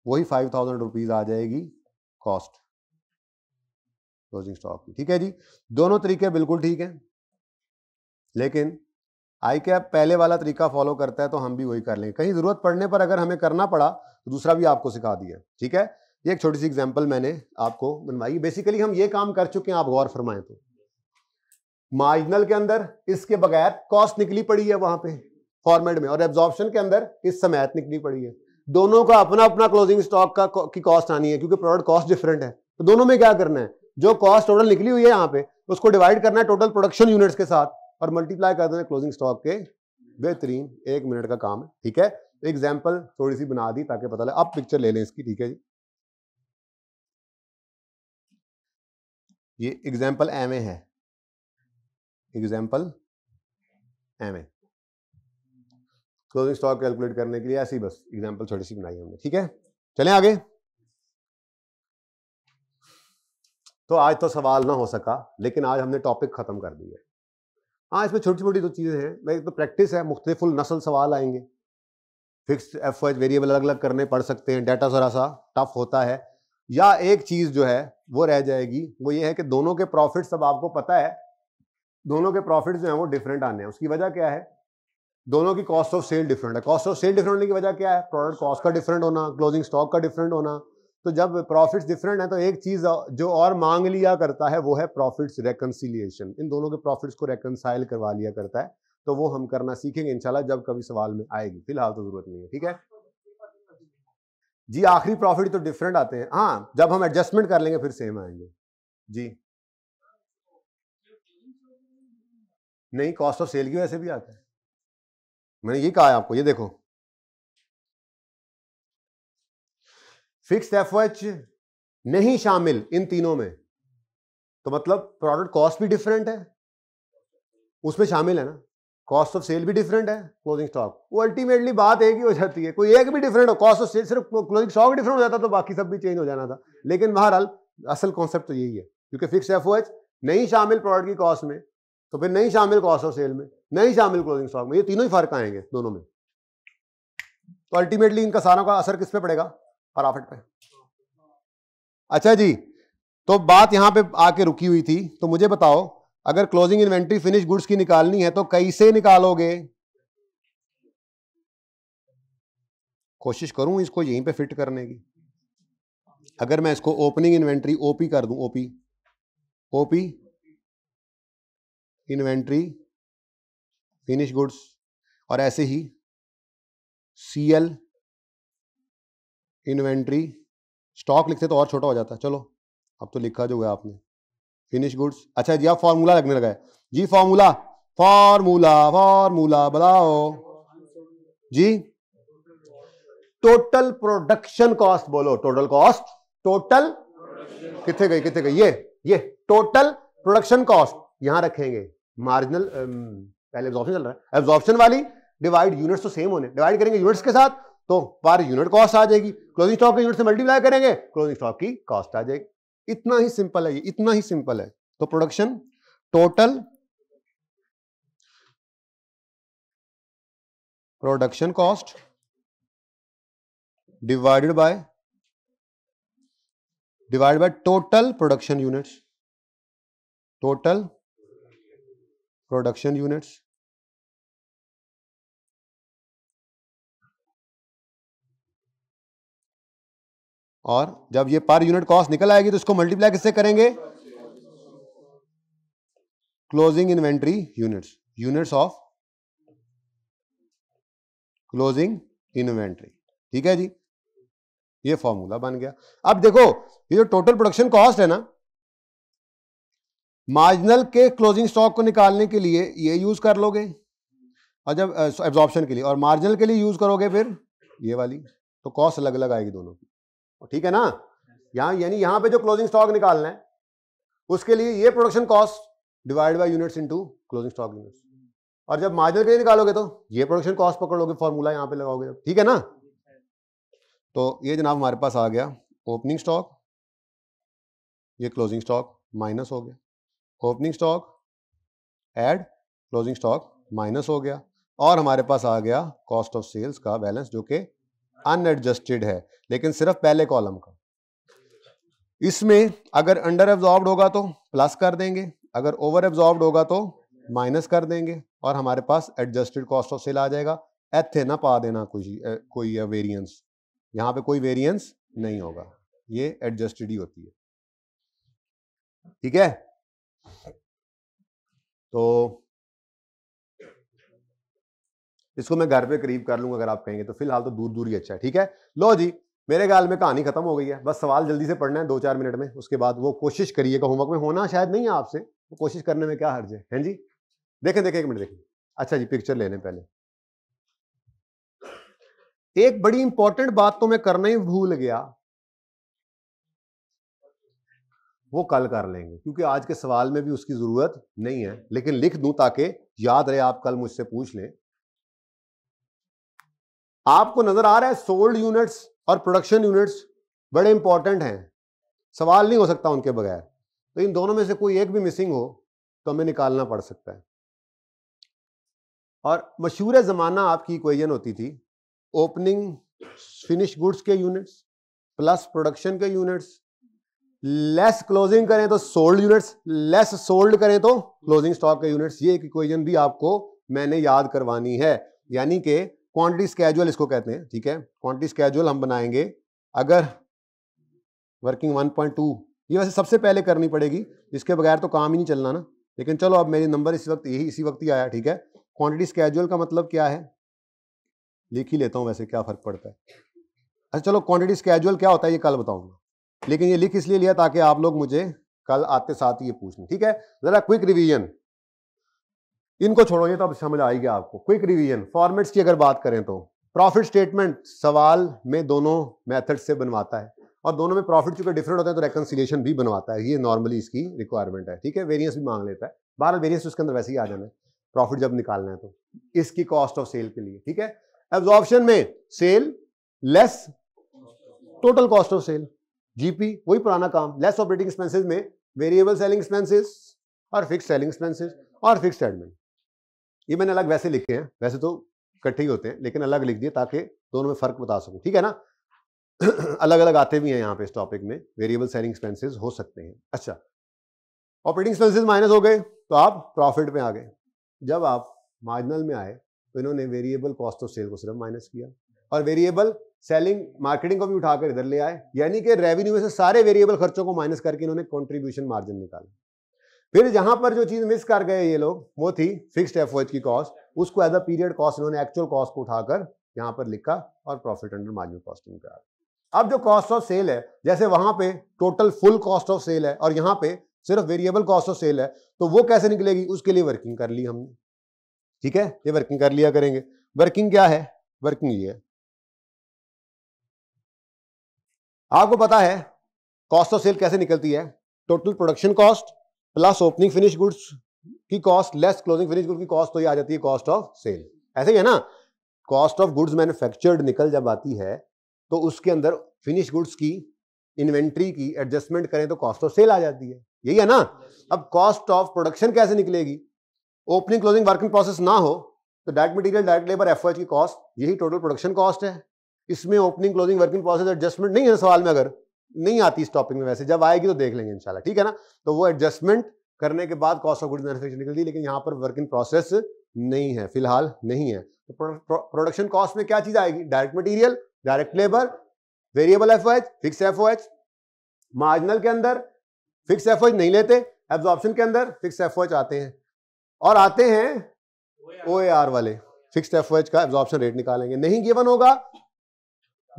S2: वही फाइव थाउजेंड रुपीज़ आ जाएगी कॉस्ट क्लोजिंग स्टॉक की ठीक है जी दोनों तरीके बिल्कुल ठीक हैं लेकिन आई कैप पहले वाला तरीका फॉलो करता है तो हम भी वही कर लेंगे कहीं ज़रूरत पड़ने पर अगर हमें करना पड़ा तो दूसरा भी आपको सिखा दिया ठीक है ये एक छोटी सी एग्जाम्पल मैंने आपको बनवाई बेसिकली हम ये काम कर चुके हैं आप गौर फरमाएं तो मार्जिनल के अंदर इसके बगैर कॉस्ट निकली पड़ी है वहां पे फॉर्मेट में और एब्जॉर्प्शन के अंदर इस समय निकली पड़ी है दोनों का अपना अपना क्लोजिंग स्टॉक का की कॉस्ट आनी है क्योंकि प्रोडक्ट कॉस्ट डिफरेंट है तो दोनों में क्या करना है जो कॉस्ट टोटल निकली हुई है यहाँ पे उसको डिवाइड करना है टोटल प्रोडक्शन यूनिट्स के साथ और मल्टीप्लाई कर देना क्लोजिंग स्टॉक के बेहतरीन एक मिनट का काम है ठीक है एग्जाम्पल थोड़ी सी बना दी ताकि पता लगे आप पिक्चर ले लें इसकी ठीक है जी ये एग्जाम्पल एम है example M closing stock calculate करने के लिए ऐसी बस एग्जाम्पल छोटी सी बनाई हमने ठीक है चले आगे तो आज तो सवाल ना हो सका लेकिन आज हमने टॉपिक ख़त्म कर दिया हाँ इसमें छोटी छोटी जो चीज़ें हैं मैं एक तो प्रैक्टिस है मुख्तफुल नसल सवाल आएंगे फिक्स एफ वेरिएबल अलग अलग करने पड़ सकते हैं डाटा ज़रा सा टफ होता है या एक चीज़ जो है वो रह जाएगी वो ये है कि दोनों के प्रॉफिट्स सब आपको पता है दोनों के प्रॉफिट जो हैं वो डिफरेंट आने हैं उसकी वजह क्या है दोनों की कॉस्ट ऑफ सेल डिफरेंट है कॉस्ट ऑफ सेल डिफरेंट होने की वजह क्या है प्रोडक्ट कॉस्ट का डिफरेंट होना क्लोजिंग स्टॉक का डिफरेंट होना तो जब प्रॉफिट्स डिफरेंट है तो एक चीज़ जो और मांग लिया करता है वो है प्रॉफिट्स रेकन्सिलियेशन इन दोनों के प्रॉफिट्स को रेकनसाइल करवा लिया करता है तो वो हम करना सीखेंगे इनशाला जब कभी सवाल में आएगी फिलहाल तो ज़रूरत नहीं है ठीक है जी आखिरी प्रॉफिट तो डिफरेंट आते हैं हाँ जब हम एडजस्टमेंट कर लेंगे फिर सेम आएंगे जी नहीं कॉस्ट ऑफ सेल की वजह से भी आता है मैंने ये कहा है आपको ये देखो फिक्स एफ नहीं शामिल इन तीनों में तो मतलब प्रोडक्ट कॉस्ट भी डिफरेंट है उसमें शामिल है ना कॉस्ट ऑफ सेल भी डिफरेंट है क्लोजिंग स्टॉक वो अल्टीमेटली बात एक ही हो जाती है कोई एक भी डिफरेंट हो कॉस्ट ऑफ सेल सिर्फ क्लोजिंग स्टॉक डिफरेंट हो जाता तो बाकी सब भी चेंज हो जाना था लेकिन बहरहाल असल कॉन्सेप्ट तो यही है क्योंकि फिक्स एफ नहीं शामिल प्रोडक्ट की कॉस्ट में तो फिर नहीं शामिल कॉस्ट ऑफ सेल में नहीं शामिल क्लोजिंग स्टॉक में ये तीनों ही फर्क आएंगे दोनों में तो अल्टीमेटली इनका सारा का असर किस पे पड़ेगा प्रॉफिट पे अच्छा जी तो बात यहां पे आके रुकी हुई थी तो मुझे बताओ अगर क्लोजिंग इन्वेंट्री फिनिश गुड्स की निकालनी है तो कैसे निकालोगे कोशिश करूं इसको यहीं पे फिट करने की अगर मैं इसको ओपनिंग इन्वेंट्री ओपी कर दूं OP OP inventory finish goods और ऐसे ही सी एल इन्वेंट्री स्टॉक लिखते तो और छोटा हो जाता चलो अब तो लिखा जो हुआ आपने फिनिश गुड्स अच्छा जी आप फॉर्मूला लगने लगा है जी फॉर्मूला फॉर्मूला फॉर्मूला बताओ जी टोटल प्रोडक्शन कॉस्ट बोलो टोटल कॉस्ट टोटल कितने गई कितने गई ये ये टोटल प्रोडक्शन कॉस्ट यहां रखेंगे मार्जिनल um, पहले एब्जॉर्प्शन चल रहा है एब्जॉर्प्शन वाली डिवाइड यूनिट्स तो सेम होने डिवाइड करेंगे यूनिट्स के साथ तो पर यूनिट कॉस्ट आ जाएगी क्लोजिंग स्टॉक के यूनिट से मल्टीप्लाई करेंगे क्लोजिंग स्टॉक की कॉस्ट आ जाएगी इतना ही सिंपल है ये इतना ही सिंपल है तो production total
S1: production cost
S2: divided by divide by total production units total production units और जब ये पर यूनिट कॉस्ट निकल आएगी तो इसको मल्टीप्लाई किससे करेंगे closing inventory units units of closing inventory ठीक है जी ये फॉर्मूला बन गया अब देखो ये जो टोटल प्रोडक्शन कॉस्ट है ना मार्जिनल के क्लोजिंग स्टॉक को निकालने के लिए ये यूज़ कर लोगे और जब एब्जॉर्प्शन के लिए और मार्जिनल के लिए यूज़ करोगे फिर ये वाली तो कॉस्ट अलग अलग आएगी दोनों की ठीक है ना यहाँ यानी यहाँ पे जो क्लोजिंग स्टॉक निकालना है उसके लिए ये production cost divide by units into closing stock units और जब मार्जिनल के लिए निकालोगे तो ये प्रोडक्शन कॉस्ट पकड़ लोगे फॉर्मूला यहां पे लगाओगे ठीक है ना तो ये जनाब हमारे पास आ गया ओपनिंग स्टॉक ये क्लोजिंग स्टॉक माइनस हो गया opening stock add closing stock minus हो गया और हमारे पास आ गया कॉस्ट ऑफ सेल्स का बैलेंस जो कि अनएडजस्टेड है लेकिन सिर्फ पहले कॉलम का इसमें अगर अंडर एब्जॉर्ब होगा तो प्लस कर देंगे अगर ओवर एब्जॉर्ब होगा तो माइनस कर देंगे और हमारे पास एडजस्टेड कॉस्ट ऑफ सेल आ जाएगा एथे ना पा देना कुछ कोई वेरियंस यहां पे कोई वेरियंस नहीं होगा ये एडजस्टेड ही होती है ठीक है तो इसको मैं घर पे करीब कर लूंगा अगर आप कहेंगे तो फिलहाल तो दूर दूर ही अच्छा है ठीक है लो जी मेरे ख्याल में कहानी खत्म हो गई है बस सवाल जल्दी से पढ़ना है दो चार मिनट में उसके बाद वो कोशिश करिएगा होमवर्क में होना शायद नहीं है आपसे तो कोशिश करने में क्या हर्ज है हैं जी देखें देखें एक मिनट देखें अच्छा जी पिक्चर लेने पहले एक बड़ी इंपॉर्टेंट बात तो मैं करना ही भूल गया वो कल कर लेंगे क्योंकि आज के सवाल में भी उसकी ज़रूरत नहीं है लेकिन लिख दूं ताकि याद रहे आप कल मुझसे पूछ लें आपको नज़र आ रहा है सोल्ड यूनिट्स और प्रोडक्शन यूनिट्स बड़े इंपॉर्टेंट हैं सवाल नहीं हो सकता उनके बगैर तो इन दोनों में से कोई एक भी मिसिंग हो तो हमें निकालना पड़ सकता है और मशहूर ज़माना आपकी इक्वेजन होती थी ओपनिंग फिनिश गुड्स के यूनिट्स प्लस प्रोडक्शन के यूनिट्स लेस क्लोजिंग करें तो सोल्ड यूनिट्स लेस सोल्ड करें तो क्लोजिंग स्टॉक के यूनिट्स ये एक इक्वेशन भी आपको मैंने याद करवानी है यानी कि क्वांटिटी स्केजुअल इसको कहते हैं ठीक है क्वांटिटी स्केजुअल हम बनाएंगे अगर वर्किंग 1.2 ये वैसे सबसे पहले करनी पड़ेगी इसके बगैर तो काम ही नहीं चलना ना लेकिन चलो अब मेरी नंबर इस वक्त यही इसी वक्त ही आया ठीक है क्वांटिटी स्केजुअल का मतलब क्या है लिख ही लेता हूँ वैसे क्या फ़र्क पड़ता है अच्छा चलो क्वांटिटी स्केजुअल क्या होता है ये कल बताऊँगा लेकिन ये लिख इसलिए लिया ताकि आप लोग मुझे कल आते साथ ये पूछ ठीक है जरा क्विक रिवीजन इनको छोड़ो ये तो अब समझ आएगी आपको क्विक रिवीजन फॉर्मेट्स की अगर बात करें तो प्रॉफिट स्टेटमेंट सवाल में दोनों मेथड से बनवाता है और दोनों में प्रॉफिट चूंकि डिफरेंट होता है तो रेकन्सिलेशन भी बनवाता है ये नॉर्मली इसकी रिक्वायरमेंट है ठीक है वेरियंस भी मांग लेता है बारह वेरियंस उसके अंदर वैसे ही आ जाना है प्रॉफिट जब निकालना है तो इसकी कॉस्ट ऑफ सेल के लिए ठीक है एब्जॉर्प्शन में sale less total cost of sale GP वही पुराना काम लेस ऑपरेटिंग एक्सपेंसिस में वेरिएबल सेलिंग एक्सपेंसिस और फिक्स सेलिंग एक्सपेंसिस और फिक्स एडमिन ये मैंने अलग वैसे लिखे हैं वैसे तो इकट्ठे ही होते हैं लेकिन अलग लिख दिए ताकि दोनों में फर्क बता सकूँ ठीक है ना अलग अलग आते भी हैं यहाँ पे इस टॉपिक में वेरिएबल सेलिंग एक्सपेंसिस हो सकते हैं अच्छा ऑपरेटिंग एक्सपेंसिस माइनस हो गए तो आप प्रॉफिट में आ गए जब आप मार्जिनल में आए तो इन्होंने वेरिएबल कॉस्ट ऑफ सेल को सिर्फ माइनस किया और वेरिएबल सेलिंग मार्केटिंग को भी उठाकर इधर ले आए यानी कि रेवेन्यू में से सारे वेरिएबल खर्चों को माइनस करके इन्होंने कंट्रीब्यूशन मार्जिन निकाला फिर जहां पर जो चीज मिस कर गए ये लोग वो थी फिक्स्ड एफ की कॉस्ट उसको एज अ पीरियड कॉस्ट इन्होंने एक्चुअल कॉस्ट को उठाकर यहाँ पर लिखा और प्रॉफिट अंडर मार्जिन कॉस्टिंग करा अब जो कॉस्ट ऑफ सेल है जैसे वहां पे total full cost of sale है और यहाँ पे सिर्फ वेरिएबल कॉस्ट ऑफ सेल है तो वो कैसे निकलेगी उसके लिए वर्किंग कर ली हमने ठीक है ये वर्किंग कर लिया करेंगे वर्किंग क्या है वर्किंग ये है आपको पता है कॉस्ट ऑफ सेल कैसे निकलती है total production cost plus opening finish goods की cost less closing finish goods की कॉस्ट तो ये आ जाती है कॉस्ट ऑफ सेल ऐसे ही है ना कॉस्ट ऑफ गुड्स मैन्युफैक्चर्ड निकल जब आती है तो उसके अंदर फिनिश गुड्स की इन्वेंट्री की एडजस्टमेंट करें तो कॉस्ट ऑफ सेल आ जाती है यही है ना अब कॉस्ट ऑफ प्रोडक्शन कैसे निकलेगी ओपनिंग क्लोजिंग वर्किंग प्रोसेस ना हो तो direct material direct labour F की कॉस्ट यही टोटल प्रोडक्शन कॉस्ट है इसमें opening closing working process adjustment नहीं है सवाल में अगर नहीं आती इस टॉपिक में वैसे जब आएगी तो देख लेंगे इंशाल्लाह ठीक है ना तो वो एडजस्टमेंट करने के बाद कॉस्ट ऑफ गुड्स मैनुफेक्चर निकलती लेकिन यहाँ पर वर्किंग प्रोसेस नहीं है फिलहाल नहीं है तो प्रोडक्शन कॉस्ट में क्या चीज आएगी direct material direct labour variable F fix F marginal के अंदर फिक्स एफ नहीं लेते एब्जॉर्प्शन के अंदर फिक्स एफ आते हैं और आते हैं ओ वाले फिक्स्ड एफ का एब्जॉर्प्शन रेट निकालेंगे नहीं गिवन होगा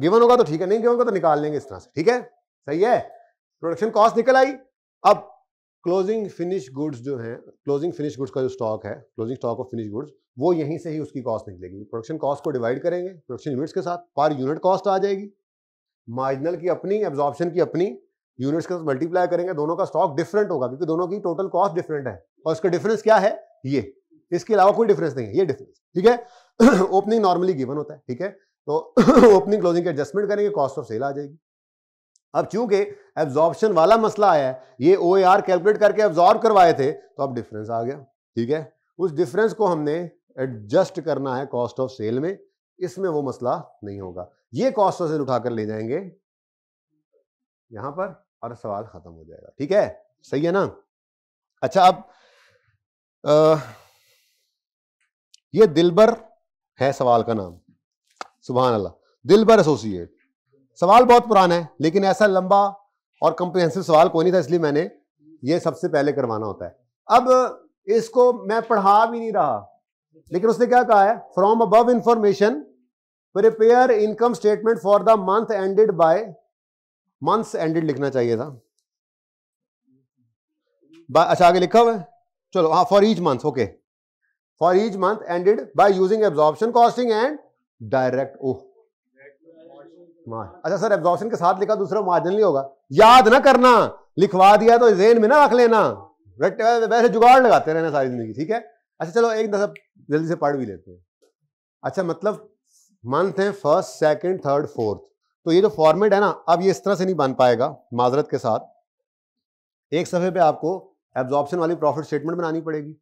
S2: गिवन होगा तो ठीक है नहीं गिवन होगा तो निकाल लेंगे इस तरह से ठीक है सही है प्रोडक्शन कॉस्ट निकल आई अब क्लोजिंग फिनिश गुड्स जो है क्लोजिंग फिनिश गुड्स का जो स्टॉक है closing stock of finish goods वो यहीं से ही उसकी कॉस्ट निकलेगी प्रोडक्शन कॉस्ट को डिवाइड करेंगे प्रोडक्शन यूनिट्स के साथ पर यूनिट कॉस्ट आ जाएगी मार्जिनल की अपनी एब्जॉर्प्शन की अपनी यूनिट्स के साथ मल्टीप्लाई करेंगे दोनों का स्टॉक डिफरेंट होगा क्योंकि दोनों की टोटल कॉस्ट डिफरेंट है और इसका डिफरेंस क्या है ये इसके अलावा कोई डिफरेंस नहीं है ये डिफरेंस ठीक है ओपनिंग नॉर्मली गिवन होता है ठीक है तो ओपनिंग क्लोजिंग के एडजस्टमेंट करेंगे कॉस्ट ऑफ सेल आ जाएगी अब चूंकि एब्जॉर्प्शन वाला मसला आया ये ओ कैलकुलेट करके एब्जॉर्ब करवाए थे तो अब डिफरेंस आ गया ठीक है उस डिफरेंस को हमने एडजस्ट करना है कॉस्ट ऑफ सेल में इसमें वो मसला नहीं होगा ये कॉस्ट ऑफ सेल उठाकर ले जाएंगे यहां पर और सवाल खत्म हो जाएगा ठीक है सही है ना अच्छा अब आ, ये दिलबर है सवाल का नाम सुबह अल्लाह दिल भर एसोसिएट सवाल बहुत पुराना है लेकिन ऐसा लंबा और कंप्रिहेंसिव सवाल कोई नहीं था इसलिए मैंने ये सबसे पहले करवाना होता है अब इसको मैं पढ़ा भी नहीं रहा लेकिन उसने क्या कहा है from above information prepare income statement for the month ended by month ended लिखना चाहिए था अच्छा आगे लिखा हुआ है चलो हाँ for each month okay for each month ended by using absorption costing and direct oh अच्छा सर एब्जॉर्प्शन के साथ लिखा दूसरा मार्जिनली होगा याद ना करना लिखवा दिया तो जेन में ना रख लेना वैसे जुगाड़ लगाते रहना सारी जिंदगी ठीक है अच्छा चलो एक दफा जल्दी से पढ़ भी लेते हैं अच्छा मतलब मंथ है फर्स्ट सेकंड थर्ड फोर्थ तो ये जो फॉर्मेट है ना अब ये इस तरह से नहीं बन पाएगा माजरत के साथ एक सफ़े पे आपको एब्जॉर्प्शन वाली प्रॉफिट स्टेटमेंट बनानी पड़ेगी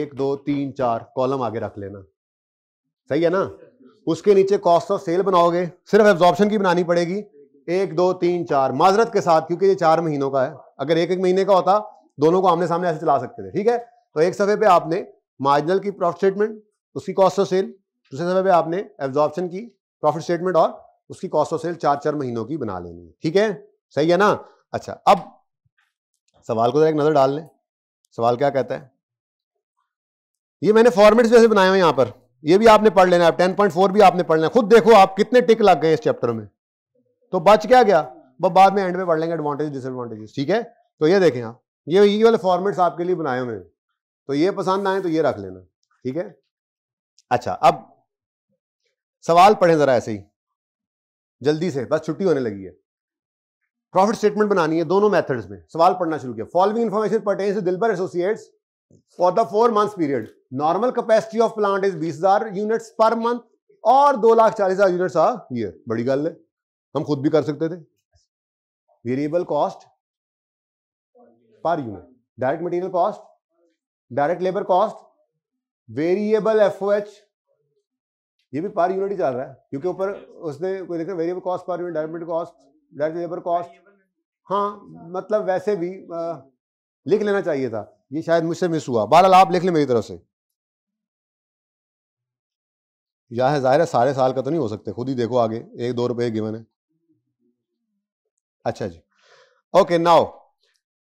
S2: एक दो तीन चार कॉलम आगे रख लेना सही है ना उसके नीचे कॉस्ट ऑफ सेल बनाओगे सिर्फ एब्जॉर्प्शन की बनानी पड़ेगी एक दो तीन चार माजरत के साथ क्योंकि ये चार महीनों का है अगर एक एक महीने का होता दोनों को आमने सामने ऐसे चला सकते थे ठीक है तो एक सफ़े पे आपने मार्जिनल की प्रॉफिट स्टेटमेंट उसकी कॉस्ट ऑफ सेल दूसरे सफ़े पे आपने एब्जॉर्प्शन की प्रॉफिट स्टेटमेंट और उसकी कॉस्ट ऑफ सेल चार चार महीनों की बना लेनी है ठीक है सही है ना अच्छा अब सवाल को जरा एक नज़र डाल लें सवाल क्या कहता है ये मैंने फॉर्मेट्स जैसे बनाए हुए यहाँ पर ये भी आपने पढ़ लेना है टेन पॉइंट फोर भी आपने पढ़ना है खुद देखो आप कितने टिक लग गए इस चैप्टर में तो बच क्या गया बस बाद में एंड में पढ़ लेंगे एडवांटेज डिसएडवांटेजेस ठीक है तो ये देखें आप ये ये वाले फॉर्मेट्स आपके लिए बनाए हुए हैं तो ये पसंद आए तो ये रख लेना ठीक है अच्छा अब सवाल पढ़ें ज़रा ऐसे ही जल्दी से बस छुट्टी होने लगी है प्रॉफिट स्टेटमेंट बनानी है दोनों मेथड्स में सवाल पढ़ना शुरू किया following information pertain to Dilbar associates for the four months period normal capacity of plant is बीस हजार यूनिट्स पर मंथ और दो लाख चालीस हजार यूनिट आ ये बड़ी गल है हम खुद भी कर सकते थे variable cost per unit direct material cost direct labour cost variable FOH ये भी पर यूनिट ही चल रहा है क्योंकि ऊपर उसने कोई देखा variable cost per unit direct material cost direct labour cost हाँ मतलब वैसे भी आ, लिख लेना चाहिए था ये शायद मुझसे मिस हुआ बहरहाल आप लिख लें मेरी तरफ से या है ज़ाहिर है सारे साल का तो नहीं हो सकते खुद ही देखो आगे एक दो रुपए गिवन है अच्छा जी okay now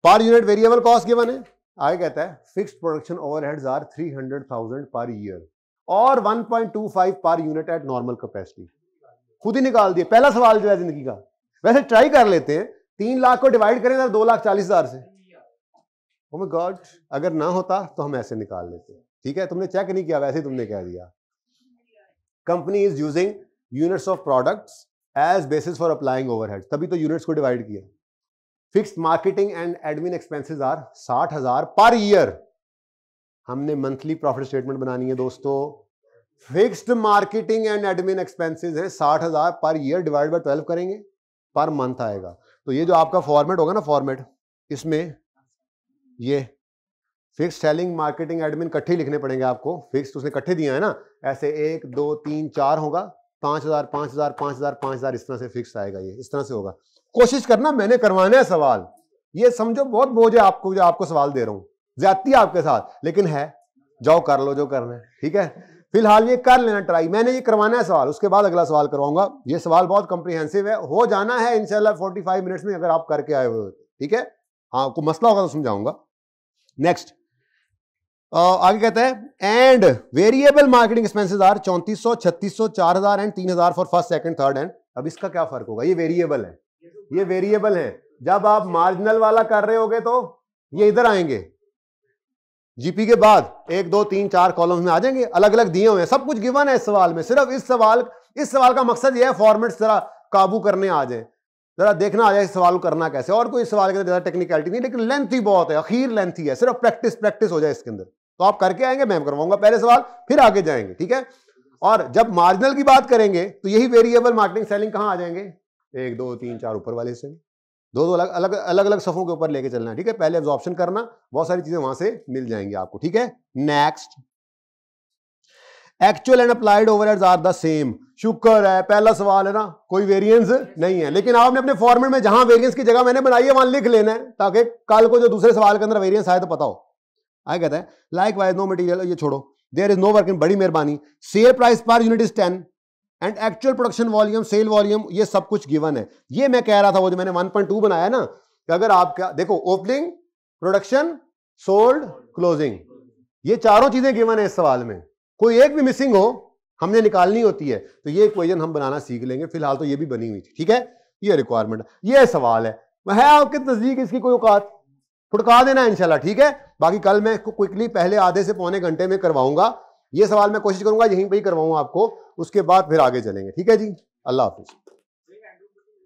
S2: per unit variable cost given है आगे कहता है fixed production overheads are three hundred thousand per year और one point two five per unit at normal capacity खुद ही निकाल दिए पहला सवाल जो है जिंदगी का वैसे ट्राई कर लेते हैं तीन लाख को डिवाइड करें तो दो लाख चालीस हजार से गॉड oh अगर ना होता तो हम ऐसे निकाल लेते ठीक है तुमने चेक नहीं किया वैसे ही तुमने कह दिया company is using units of products as basis for applying overhead तभी तो यूनिट्स को डिवाइड किया fixed marketing and admin expenses are साठ हजार पर ईयर हमने मंथली प्रॉफिट स्टेटमेंट बनानी है दोस्तों fixed marketing and admin expenses है साठ हजार per year divide by twelve करेंगे पर मंथ आएगा तो ये जो आपका फॉर्मेट होगा ना फॉर्मेट इसमें ये फिक्स सेलिंग मार्केटिंग एडमिन कट्ठे लिखने पड़ेंगे आपको फिक्स तो उसने कट्ठे दिया है ना ऐसे एक दो तीन चार होगा पाँच हज़ार पाँच हज़ार पाँच हज़ार पाँच हज़ार इस तरह से फिक्स आएगा ये इस तरह से होगा कोशिश करना मैंने करवाना है सवाल ये समझो बहुत बोझ है आपको जो आपको सवाल दे रहा हूँ ज्यादती आपके साथ लेकिन है जाओ कर लो जो करना है ठीक है फिलहाल ये कर लेना ट्राई मैंने ये करवाना है सवाल उसके बाद अगला सवाल करवाऊंगा ये सवाल बहुत कम्प्रीहेंसिव है हो जाना है इनशाला फोर्टी फाइव मिनट्स में अगर आप करके आए हुए हो ठीक है हाँ, आपको मसला होगा तो समझाऊंगा नेक्स्ट Uh, आगे कहते हैं and variable marketing expenses are चौंतीस सौ छत्तीस सौ चार हजार एंड तीन हजार for first second third and अब इसका क्या फर्क होगा ये वेरिएबल है ये वेरिएबल है जब आप मार्जिनल वाला कर रहे होगे तो ये इधर आएंगे जीपी के बाद एक दो तीन चार कॉलम में आ जाएंगे अलग अलग दिए हुए हैं सब कुछ गिवन है इस सवाल में सिर्फ इस सवाल इस सवाल का मकसद यह है फॉर्मेट जरा काबू करने आ जाए जरा देखना आ जाए इस सवाल को करना कैसे और कोई सवाल के अंदर ज्यादा टेक्निकलिटी नहीं लेकिन लेंथ ही बहुत है अखीर लेंथ ही है सिर्फ प्रैक्टिस प्रैक्टिस हो जाए इसके अंदर तो आप करके आएंगे मैं करवाऊंगा पहले सवाल फिर आगे जाएंगे ठीक है और जब मार्जिनल की बात करेंगे तो यही वेरिएबल मार्केटिंग सेलिंग कहां आ जाएंगे एक दो तीन चार ऊपर वाले से दो दो अलग अलग अलग अलग सफ़ों के ऊपर लेके चलना है ठीक है पहले ऑब्जॉर्प्शन करना बहुत सारी चीज़ें वहां से मिल जाएंगी आपको ठीक है next actual and applied over are the same शुक्र है पहला सवाल है ना कोई वेरिएंस नहीं है लेकिन आपने अपने फॉर्मेट में जहां वेरिएंस की जगह मैंने बनाई है वहां लिख लेना है ताकि कल को जो दूसरे सवाल के अंदर वेरिएंस आए तो पता हो आगे कहता है लाइक वाइज नो मटीरियल ये छोड़ो there is no work in बड़ी मेहरबानी sale price per unit is ten and actual production volume sale volume ये सब कुछ गिवन है ये मैं कह रहा था वो जो मैंने वन पॉइंट टू बनाया ना कि अगर आपका देखो ओपनिंग प्रोडक्शन सोल्ड क्लोजिंग ये चारों चीजें गिवन है इस सवाल में कोई एक भी मिसिंग हो हमने निकालनी होती है तो ये क्वेश्चन हम बनाना सीख लेंगे फिलहाल तो ये भी बनी हुई थी ठीक है ये रिक्वायरमेंट ये सवाल है है आपके नजदीक इसकी कोई औकात फुटका देना इंशाल्लाह ठीक है बाकी कल मैं इसको क्विकली पहले आधे से पौने घंटे में करवाऊंगा ये सवाल मैं कोशिश करूंगा यहीं पर ही करवाऊंगा आपको उसके बाद फिर आगे चलेंगे ठीक है जी अल्लाह हाफिज़